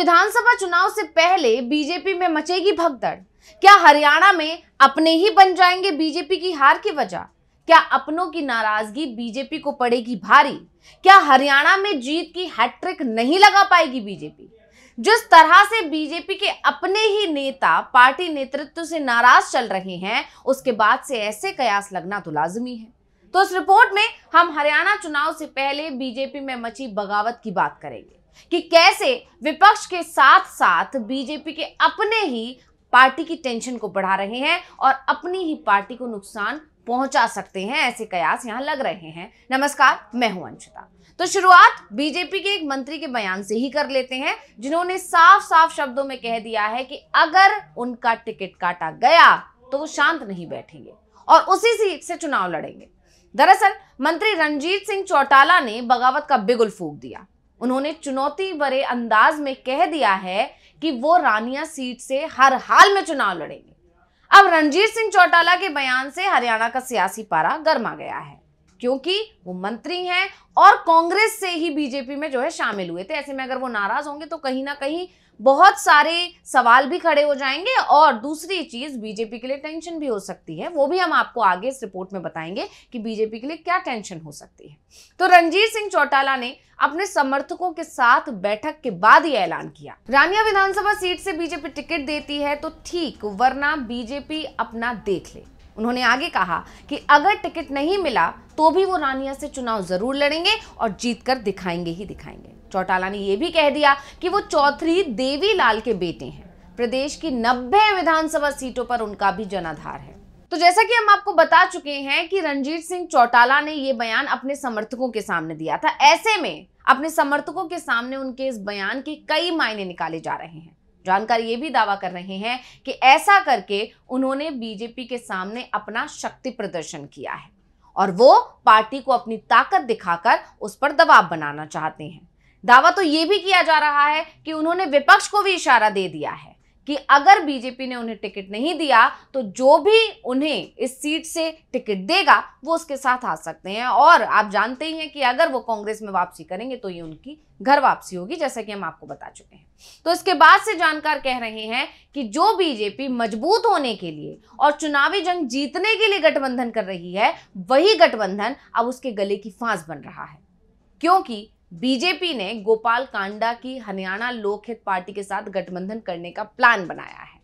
विधानसभा चुनाव से पहले बीजेपी में मचेगी भगदड़ क्या हरियाणा में अपने ही बन जाएंगे बीजेपी की हार की वजह क्या अपनों की नाराजगी बीजेपी को पड़ेगी भारी क्या हरियाणा में जीत की हैट्रिक नहीं लगा पाएगी बीजेपी जिस तरह से बीजेपी के अपने ही नेता पार्टी नेतृत्व से नाराज चल रहे हैं उसके बाद से ऐसे कयास लगना तो लाजमी है तो इस रिपोर्ट में हम हरियाणा चुनाव से पहले बीजेपी में मची बगावत की बात करेंगे कि कैसे विपक्ष के साथ साथ बीजेपी के अपने ही पार्टी की टेंशन को बढ़ा रहे हैं और अपनी ही पार्टी को नुकसान पहुंचा सकते हैं ऐसे कयास यहां लग रहे हैं नमस्कार मैं हूं अंशिता तो शुरुआत बीजेपी के एक मंत्री के बयान से ही कर लेते हैं जिन्होंने साफ साफ शब्दों में कह दिया है कि अगर उनका टिकट काटा गया तो वो शांत नहीं बैठेंगे और उसी सीट से चुनाव लड़ेंगे दरअसल मंत्री रणजीत सिंह चौटाला ने बगावत का बिगुल फूक दिया उन्होंने चुनौती भरे अंदाज में कह दिया है कि वो रानिया सीट से हर हाल में चुनाव लड़ेंगे अब रणजीत सिंह चौटाला के बयान से हरियाणा का सियासी पारा गर्मा गया है क्योंकि वो मंत्री हैं और कांग्रेस से ही बीजेपी में जो है शामिल हुए थे ऐसे में अगर वो नाराज होंगे तो कहीं ना कहीं बहुत सारे सवाल भी खड़े हो जाएंगे और दूसरी चीज बीजेपी के लिए टेंशन भी हो सकती है वो भी हम आपको आगे इस रिपोर्ट में बताएंगे कि बीजेपी के लिए क्या टेंशन हो सकती है तो रणजीत सिंह चौटाला ने अपने समर्थकों के साथ बैठक के बाद ये ऐलान किया रानिया विधानसभा सीट से बीजेपी टिकट देती है तो ठीक वरना बीजेपी अपना देख ले उन्होंने आगे कहा कि अगर टिकट नहीं मिला तो भी वो रानिया से चुनाव जरूर लड़ेंगे और जीत कर दिखाएंगे ही दिखाएंगे चौटाला ने यह भी कह दिया कि वो चौधरी देवीलाल के बेटे हैं प्रदेश की नब्बे विधानसभा सीटों पर उनका भी जनाधार है तो जैसा कि हम आपको बता चुके हैं कि रणजीत सिंह चौटाला ने यह बयान अपने समर्थकों के सामने दिया था ऐसे में अपने समर्थकों के सामने उनके इस बयान के कई मायने निकाले जा रहे हैं जानकार ये भी दावा कर रहे हैं कि ऐसा करके उन्होंने बीजेपी के सामने अपना शक्ति प्रदर्शन किया है और वो पार्टी को अपनी ताकत दिखाकर उस पर दबाव बनाना चाहते हैं दावा तो ये भी किया जा रहा है कि उन्होंने विपक्ष को भी इशारा दे दिया है कि अगर बीजेपी ने उन्हें टिकट नहीं दिया तो जो भी उन्हें इस सीट से टिकट देगा वो उसके साथ आ सकते हैं और आप जानते ही हैं कि अगर वो कांग्रेस में वापसी करेंगे तो ये उनकी घर वापसी होगी जैसा कि हम आपको बता चुके हैं तो इसके बाद से जानकार कह रहे हैं कि जो बीजेपी मजबूत होने के लिए और चुनावी जंग जीतने के लिए गठबंधन कर रही है वही गठबंधन अब उसके गले की फांस बन रहा है क्योंकि बीजेपी ने गोपाल कांडा की हरियाणा लोकहित पार्टी के साथ गठबंधन करने का प्लान बनाया है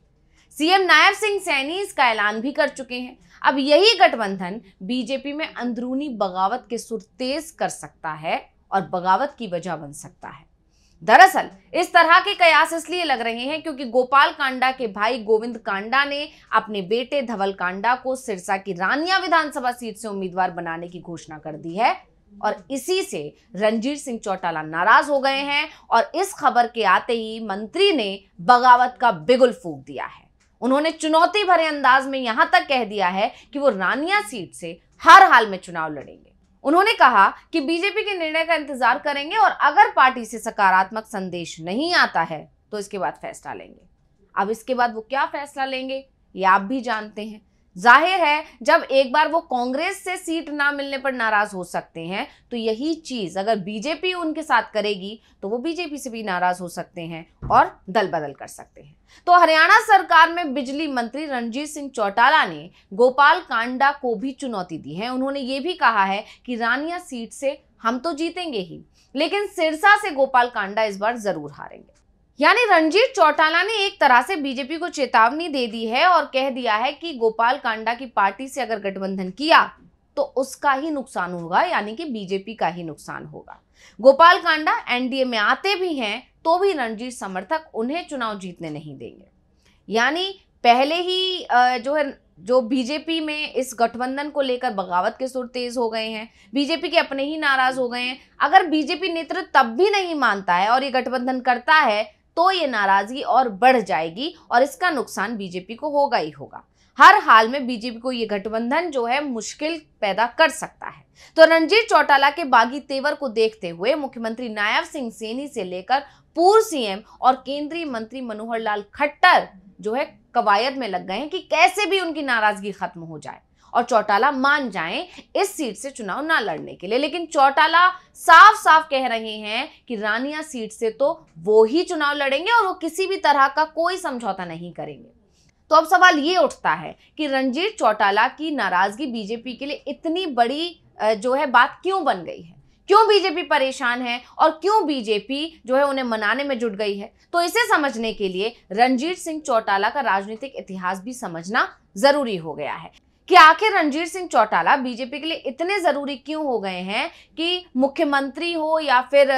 सीएम नायब सिंह सैनी इसका ऐलान भी कर चुके हैं अब यही गठबंधन बीजेपी में अंदरूनी बगावत के सुर तेज कर सकता है और बगावत की वजह बन सकता है दरअसल इस तरह के कयास इसलिए लग रहे हैं क्योंकि गोपाल कांडा के भाई गोविंद कांडा ने अपने बेटे धवल कांडा को सिरसा की रानिया विधानसभा सीट से उम्मीदवार बनाने की घोषणा कर दी है और इसी से रणजीत सिंह चौटाला नाराज हो गए हैं और इस खबर के आते ही मंत्री ने बगावत का बिगुल फूक दिया है उन्होंने चुनौती भरे अंदाज में यहां तक कह दिया है कि वो रानिया सीट से हर हाल में चुनाव लड़ेंगे उन्होंने कहा कि बीजेपी के निर्णय का इंतजार करेंगे और अगर पार्टी से सकारात्मक संदेश नहीं आता है तो इसके बाद फैसला लेंगे अब इसके बाद वो क्या फैसला लेंगे ये आप भी जानते हैं जाहिर है जब एक बार वो कांग्रेस से सीट ना मिलने पर नाराज हो सकते हैं तो यही चीज अगर बीजेपी उनके साथ करेगी तो वो बीजेपी से भी नाराज हो सकते हैं और दल बदल कर सकते हैं तो हरियाणा सरकार में बिजली मंत्री रणजीत सिंह चौटाला ने गोपाल कांडा को भी चुनौती दी है उन्होंने ये भी कहा है कि रानिया सीट से हम तो जीतेंगे ही लेकिन सिरसा से गोपाल कांडा इस बार जरूर हारेंगे यानी रणजीत चौटाला ने एक तरह से बीजेपी को चेतावनी दे दी है और कह दिया है कि गोपाल कांडा की पार्टी से अगर गठबंधन किया तो उसका ही नुकसान होगा यानी कि बीजेपी का ही नुकसान होगा गोपाल कांडा एनडीए में आते भी हैं तो भी रणजीत समर्थक उन्हें चुनाव जीतने नहीं देंगे यानी पहले ही जो है जो बीजेपी में इस गठबंधन को लेकर बगावत के सुर तेज हो गए हैं बीजेपी के अपने ही नाराज हो गए हैं अगर बीजेपी नेतृत्व तब भी नहीं मानता है और ये गठबंधन करता है तो ये नाराजगी और बढ़ जाएगी और इसका नुकसान बीजेपी को होगा ही होगा हर हाल में बीजेपी को ये गठबंधन जो है मुश्किल पैदा कर सकता है तो रणजीत चौटाला के बागी तेवर को देखते हुए मुख्यमंत्री नायब सिंह सेनी से लेकर पूर्व सीएम और केंद्रीय मंत्री मनोहर लाल खट्टर जो है कवायद में लग गए हैं कि कैसे भी उनकी नाराजगी खत्म हो जाए और चौटाला मान जाएं इस सीट से चुनाव ना लड़ने के लिए लेकिन चौटाला साफ साफ कह रहे हैं कि रानिया सीट से तो वो ही चुनाव लड़ेंगे और वो किसी भी तरह का कोई समझौता नहीं करेंगे तो अब सवाल ये उठता है कि रणजीत चौटाला की नाराजगी बीजेपी के लिए इतनी बड़ी जो है बात क्यों बन गई है क्यों बीजेपी परेशान है और क्यों बीजेपी जो है उन्हें मनाने में जुट गई है तो इसे समझने के लिए रणजीत सिंह चौटाला का राजनीतिक इतिहास भी समझना जरूरी हो गया है कि आखिर रणजीत सिंह चौटाला बीजेपी के लिए इतने ज़रूरी क्यों हो गए हैं कि मुख्यमंत्री हो या फिर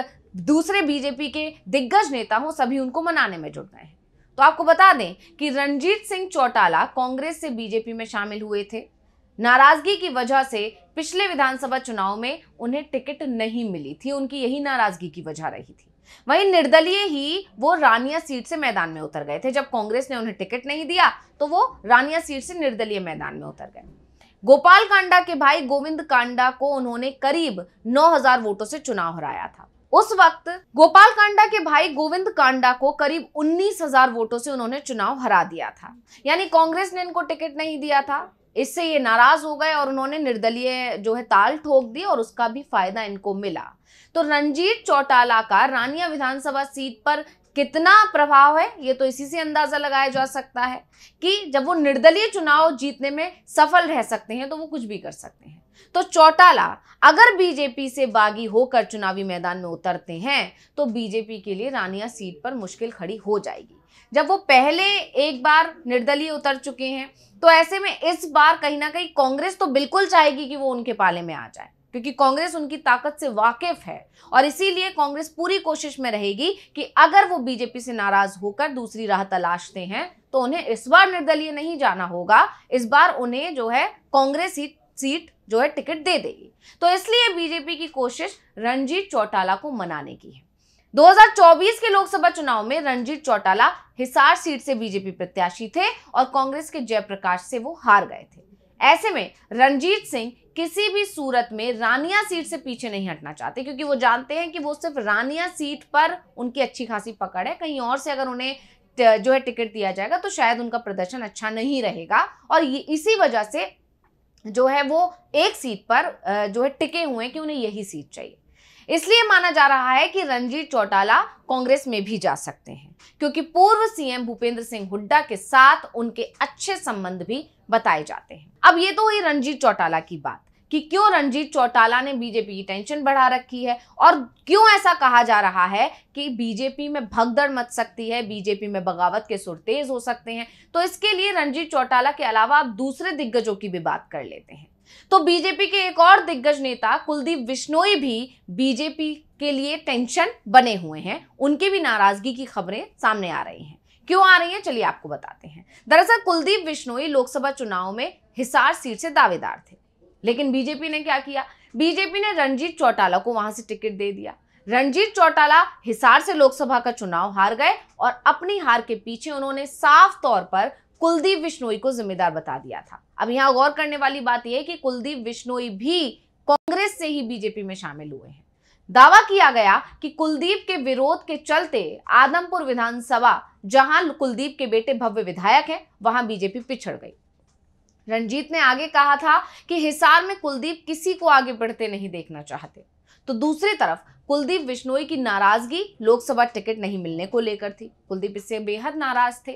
दूसरे बीजेपी के दिग्गज नेता हो सभी उनको मनाने में जुट गए हैं तो आपको बता दें कि रणजीत सिंह चौटाला कांग्रेस से बीजेपी में शामिल हुए थे नाराजगी की वजह से पिछले विधानसभा चुनाव में उन्हें टिकट नहीं मिली थी उनकी यही नाराजगी की वजह रही थी वहीं निर्दलीय ही वो रानिया सीट से मैदान में उतर गए थे जब कांग्रेस ने उन्हें टिकट नहीं दिया तो वो रानिया सीट से निर्दलीय मैदान में उतर गए गोपाल कांडा के भाई गोविंद कांडा को उन्होंने करीब 9000 वोटों से चुनाव हराया था उस वक्त गोपाल कांडा के भाई गोविंद कांडा को करीब 19,000 वोटों से उन्होंने चुनाव हरा दिया था यानी कांग्रेस ने इनको टिकट नहीं दिया था इससे ये नाराज हो गए और उन्होंने निर्दलीय जो है ताल ठोक दी और उसका भी फायदा इनको मिला तो रंजीत चौटाला का रानिया विधानसभा सीट पर कितना प्रभाव है ये तो इसी से अंदाजा लगाया जा सकता है कि जब वो निर्दलीय चुनाव जीतने में सफल रह सकते हैं तो वो कुछ भी कर सकते हैं तो चौटाला अगर बीजेपी से बागी होकर चुनावी मैदान में उतरते हैं तो बीजेपी के लिए रानिया सीट पर मुश्किल खड़ी हो जाएगी जब वो पहले एक बार निर्दलीय उतर चुके हैं तो ऐसे में इस बार कहीं ना कहीं कांग्रेस तो बिल्कुल चाहेगी कि वो उनके पाले में आ जाए क्योंकि कांग्रेस उनकी ताकत से वाकिफ है और इसीलिए कांग्रेस पूरी कोशिश में रहेगी कि अगर वो बीजेपी से नाराज होकर दूसरी राह तलाशते हैं तो उन्हें इस बार निर्दलीय नहीं जाना होगा इस बार उन्हें जो है कांग्रेस ही सीट जो है टिकट दे देगी तो इसलिए बीजेपी की कोशिश रणजीत चौटाला को मनाने की है 2024 के लोकसभा चुनाव में रणजीत चौटाला हिसार सीट से बीजेपी प्रत्याशी थे और कांग्रेस के जयप्रकाश से वो हार गए थे ऐसे में रणजीत सिंह किसी भी सूरत में रानिया सीट से पीछे नहीं हटना चाहते क्योंकि वो जानते हैं कि वो सिर्फ रानिया सीट पर उनकी अच्छी खासी पकड़ है कहीं और से अगर उन्हें जो है टिकट दिया जाएगा तो शायद उनका प्रदर्शन अच्छा नहीं रहेगा और ये इसी वजह से जो है वो एक सीट पर जो है टिके हुए कि उन्हें यही सीट चाहिए इसलिए माना जा रहा है कि रंजीत चौटाला कांग्रेस में भी जा सकते हैं क्योंकि पूर्व सीएम भूपेंद्र सिंह हुड्डा के साथ उनके अच्छे संबंध भी बताए जाते हैं अब ये तो हुई रणजीत चौटाला की बात कि क्यों रणजीत चौटाला ने बीजेपी की टेंशन बढ़ा रखी है और क्यों ऐसा कहा जा रहा है कि बीजेपी में भगदड़ मच सकती है बीजेपी में बगावत के सुर तेज हो सकते हैं तो इसके लिए रणजीत चौटाला के अलावा आप दूसरे दिग्गजों की भी बात कर लेते हैं तो बीजेपी के एक और दिग्गज नेता कुलदीप बिश्नोई भी बीजेपी के लिए टेंशन बने हुए हैं उनकी भी नाराजगी की खबरें सामने आ रही हैं क्यों आ रही हैं चलिए आपको बताते हैं दरअसल कुलदीप बिश्नोई लोकसभा चुनाव में हिसार सीट से दावेदार थे लेकिन बीजेपी ने क्या किया बीजेपी ने रणजीत चौटाला को वहां से टिकट दे दिया रणजीत चौटाला हिसार से लोकसभा का चुनाव हार गए और अपनी हार के पीछे उन्होंने साफ तौर पर कुलदीप विश्नोई को जिम्मेदार बता दिया था अब यहां गौर करने वाली बात यह कि कुलदीप विश्नोई भी कांग्रेस से ही बीजेपी में शामिल हुए हैं दावा किया गया कि कुलदीप के विरोध के चलते आदमपुर विधानसभा जहां कुलदीप के बेटे भव्य विधायक हैं वहां बीजेपी पिछड़ गई रंजीत ने आगे कहा था कि हिसार में कुलदीप किसी को आगे बढ़ते नहीं देखना चाहते तो दूसरी तरफ कुलदीप विश्नोई की नाराजगी लोकसभा टिकट नहीं मिलने को लेकर थी कुलदीप इससे बेहद नाराज थे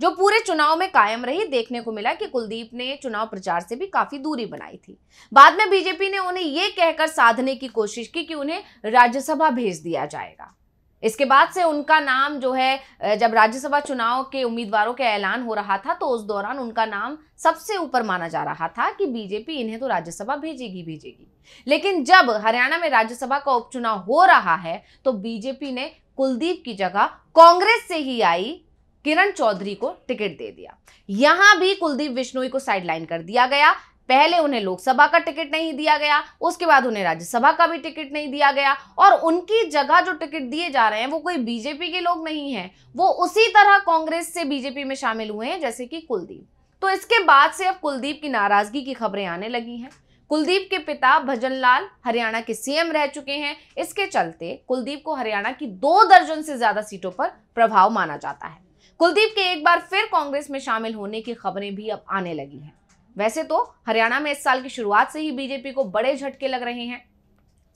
जो पूरे चुनाव में कायम रही देखने को मिला कि कुलदीप ने चुनाव प्रचार से भी काफी दूरी बनाई थी बाद में बीजेपी ने उन्हें यह कहकर साधने की कोशिश की कि उन्हें राज्यसभा भेज दिया जाएगा इसके बाद से उनका नाम जो है जब राज्यसभा चुनाव के उम्मीदवारों के ऐलान हो रहा था तो उस दौरान उनका नाम सबसे ऊपर माना जा रहा था कि बीजेपी इन्हें तो राज्यसभा भेजेगी भेजेगी लेकिन जब हरियाणा में राज्यसभा का उपचुनाव हो रहा है तो बीजेपी ने कुलदीप की जगह कांग्रेस से ही आई किरण चौधरी को टिकट दे दिया यहां भी कुलदीप विश्नोई को साइडलाइन कर दिया गया पहले उन्हें लोकसभा का टिकट नहीं दिया गया उसके बाद उन्हें राज्यसभा का भी टिकट नहीं दिया गया और उनकी जगह जो टिकट दिए जा रहे हैं वो कोई बीजेपी के लोग नहीं हैं वो उसी तरह कांग्रेस से बीजेपी में शामिल हुए हैं जैसे कि कुलदीप तो इसके बाद से अब कुलदीप की नाराजगी की खबरें आने लगी हैं कुलदीप के पिता लाल हरियाणा के सीएम रह चुके हैं इसके चलते कुलदीप को हरियाणा की दो दर्जन से ज्यादा सीटों पर प्रभाव माना जाता है कुलदीप के एक बार फिर कांग्रेस में शामिल होने की खबरें भी अब आने लगी हैं वैसे तो हरियाणा में इस साल की शुरुआत से ही बीजेपी को बड़े झटके लग रहे हैं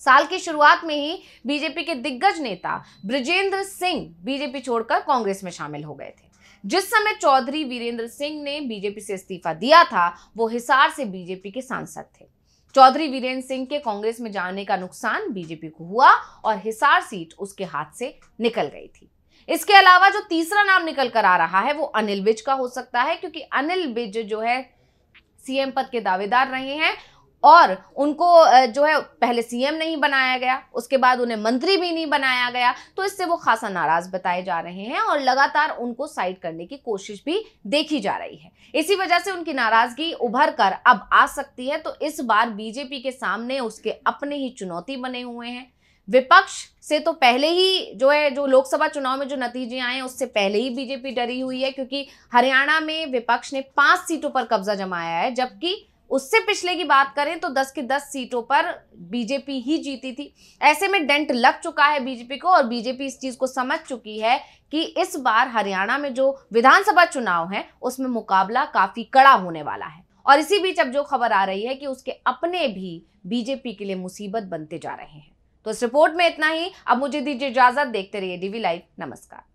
साल की शुरुआत में ही बीजेपी के दिग्गज नेता ब्रजेंद्र सिंह बीजेपी छोड़कर कांग्रेस में शामिल हो गए थे जिस समय चौधरी वीरेंद्र सिंह ने बीजेपी से इस्तीफा दिया था वो हिसार से बीजेपी के सांसद थे चौधरी वीरेंद्र सिंह के कांग्रेस में जाने का नुकसान बीजेपी को हुआ और हिसार सीट उसके हाथ से निकल गई थी इसके अलावा जो तीसरा नाम निकल कर आ रहा है वो अनिल विज का हो सकता है क्योंकि अनिल विज जो है सीएम पद के दावेदार रहे हैं और उनको जो है पहले सीएम नहीं बनाया गया उसके बाद उन्हें मंत्री भी नहीं बनाया गया तो इससे वो खासा नाराज बताए जा रहे हैं और लगातार उनको साइड करने की कोशिश भी देखी जा रही है इसी वजह से उनकी नाराजगी उभर कर अब आ सकती है तो इस बार बीजेपी के सामने उसके अपने ही चुनौती बने हुए हैं विपक्ष से तो पहले ही जो है जो लोकसभा चुनाव में जो नतीजे आए हैं उससे पहले ही बीजेपी डरी हुई है क्योंकि हरियाणा में विपक्ष ने पांच सीटों पर कब्जा जमाया है जबकि उससे पिछले की बात करें तो 10 की 10 सीटों पर बीजेपी ही जीती थी ऐसे में डेंट लग चुका है बीजेपी को और बीजेपी इस चीज़ को समझ चुकी है कि इस बार हरियाणा में जो विधानसभा चुनाव है उसमें मुकाबला काफ़ी कड़ा होने वाला है और इसी बीच अब जो खबर आ रही है कि उसके अपने भी बीजेपी के लिए मुसीबत बनते जा रहे हैं तो इस रिपोर्ट में इतना ही अब मुझे दीजिए इजाजत देखते रहिए डीवी लाइव नमस्कार